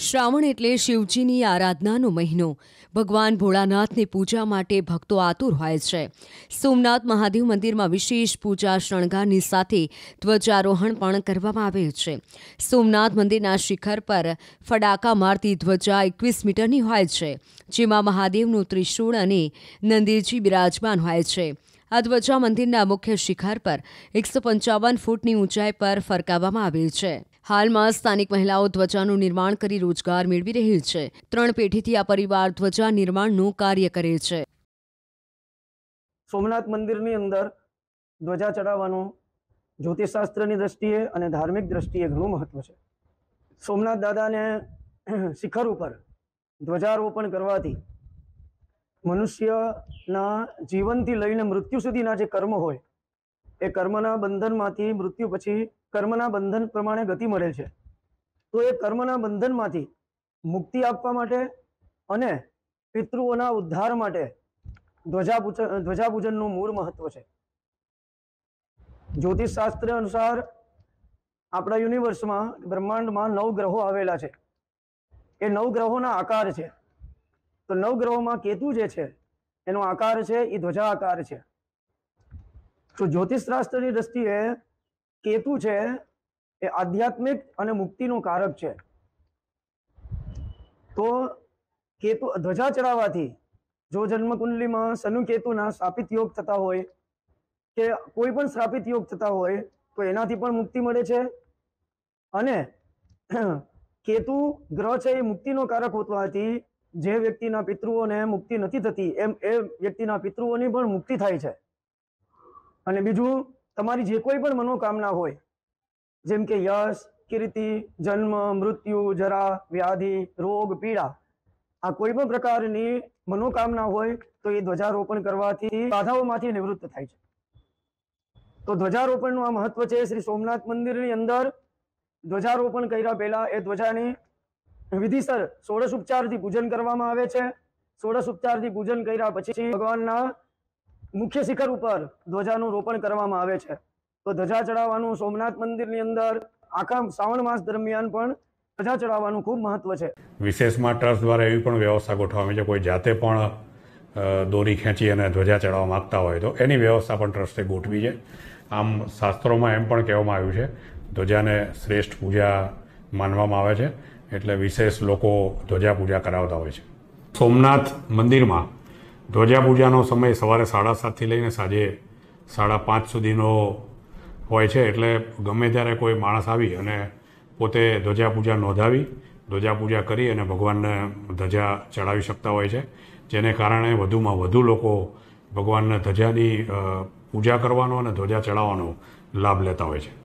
શ્રાવણ એટલે શિવજીની આરાધનાનો મહિનો ભગવાન ભોળાનાથની પૂજા માટે ભક્તો આતુર હોય છે સોમનાથ મહાદેવ મંદિરમાં વિશેષ પૂજા શણગારની સાથે ધ્વજારોહણ પણ કરવામાં આવે છે સોમનાથ મંદિરના શિખર પર ફડાકા મારતી ધ્વજા એકવીસ મીટરની હોય છે જેમાં મહાદેવનું ત્રિશૂળ અને નંદીજી બિરાજમાન હોય છે આ ધ્વજા મંદિરના મુખ્ય શિખર પર એકસો પંચાવન ફૂટની ઊંચાઈ પર ફરકાવવામાં આવે છે હાલમાં સ્થાનિક મહિલાઓ ત્વચાનું નિર્માણ કરી રોજગાર મેળવી રહી છે ત્રણ પેઢીથી આ પરિવાર ત્વચા નિર્માણનું કાર્ય કરે છે સોમનાથ મંદિરની અંદર ધ્વજા ચડાવવાનું જ્યોતિષશાસ્ત્રની દ્રષ્ટિએ અને ધાર્મિક દ્રષ્ટિએ ઘણું મહત્વ છે સોમનાથ દાદાને શિખર ઉપર ધ્વજારોપણ કરવાથી મનુષ્યના જીવનથી લઈને મૃત્યુ સુધીના જે કર્મ હોય એ કર્મના બંધનમાંથી મૃત્યુ પછી કર્મના બંધન પ્રમાણે ગતિ મળે છે તો એ કર્મના બંધનમાંથી મુક્તિ આપવા માટે અને પિતૃઓના ઉદ્ધાર માટે ધ્વજાપૂજન ધ્વજાપૂજનનું મૂળ મહત્વ છે જ્યોતિષશાસ્ત્ર અનુસાર આપણા યુનિવર્સમાં બ્રહ્માંડમાં નવ ગ્રહો આવેલા છે એ નવ ગ્રહોના આકાર છે તો નવ ગ્રહોમાં કેતુ જે છે એનો આકાર છે એ ધ્વજા આકાર છે તો જ્યોતિષ શાસ્ત્રની દ્રષ્ટિએ કેતુ છે એ આધ્યાત્મિક અને મુક્તિનું કારક છે તો કેતુ ધ્વજા ચડાવવાથી જો જન્મકુંડલીમાં શનુ કેતુના સ્થાપિત યોગ થતા હોય કે કોઈ પણ સ્થાપિત યોગ થતા હોય તો એનાથી પણ મુક્તિ મળે છે અને કેતુ ગ્રહ છે એ મુક્તિનો કારક હોવાથી જે વ્યક્તિના પિતૃઓને મુક્તિ નથી થતી એમ એ વ્યક્તિના પિતૃઓની પણ મુક્તિ થાય છે અને બીજું તમારી જે કોઈ પણ મનોકામના હોય જેમ કે યશ કીર્તિ જન્મ મૃત્યુ જરા વ્યાધિ રોગ પીડા આ કોઈ પણ પ્રકારની મનોકામના હોય તો એ ધ્વજારોપણ કરવાથી બાધાઓમાંથી નિવૃત્ત થાય છે તો ધ્વજારોપણનું આ મહત્વ છે શ્રી સોમનાથ મંદિરની અંદર ધ્વજારોપણ કર્યા પહેલા એ ધ્વજાની વિધિસર ષોડશ ઉપચારથી પૂજન કરવામાં આવે છે ષોડશ ઉપચારથી પૂજન કર્યા પછી ભગવાનના મુખ્ય શિખર ઉપર ધ્વજાનું રોપણ કરવામાં આવે છે તો ધજા ચડાવવાનું સોમનાથ મંદિરની અંદર આખા શ્રાવણ માસ દરમિયાન પણ ધજા ચડાવવાનું ખૂબ મહત્વ છે વિશેષમાં ટ્રસ્ટ દ્વારા એવી પણ વ્યવસ્થા ગોઠવવામાં છે કોઈ જાતે પણ દોરી ખેંચી અને ધ્વજા ચડાવવા માંગતા હોય તો એની વ્યવસ્થા પણ ટ્રસ્ટે ગોઠવી છે આમ શાસ્ત્રોમાં એમ પણ કહેવામાં આવ્યું છે ધ્વજાને શ્રેષ્ઠ પૂજા માનવામાં આવે છે એટલે વિશેષ લોકો ધ્વજા પૂજા કરાવતા હોય છે સોમનાથ મંદિરમાં ધ્વજા પૂજાનો સમય સવારે સાડા સાતથી લઈને સાંજે સાડા પાંચ સુધીનો હોય છે એટલે ગમે ત્યારે કોઈ માણસ આવી અને પોતે ધ્વજા પૂજા નોંધાવી ધ્વજા પૂજા કરી અને ભગવાનને ધજા ચડાવી શકતા હોય છે જેને કારણે વધુમાં વધુ લોકો ભગવાનને ધજાની પૂજા કરવાનો અને ધ્વજા ચડાવવાનો લાભ લેતા હોય છે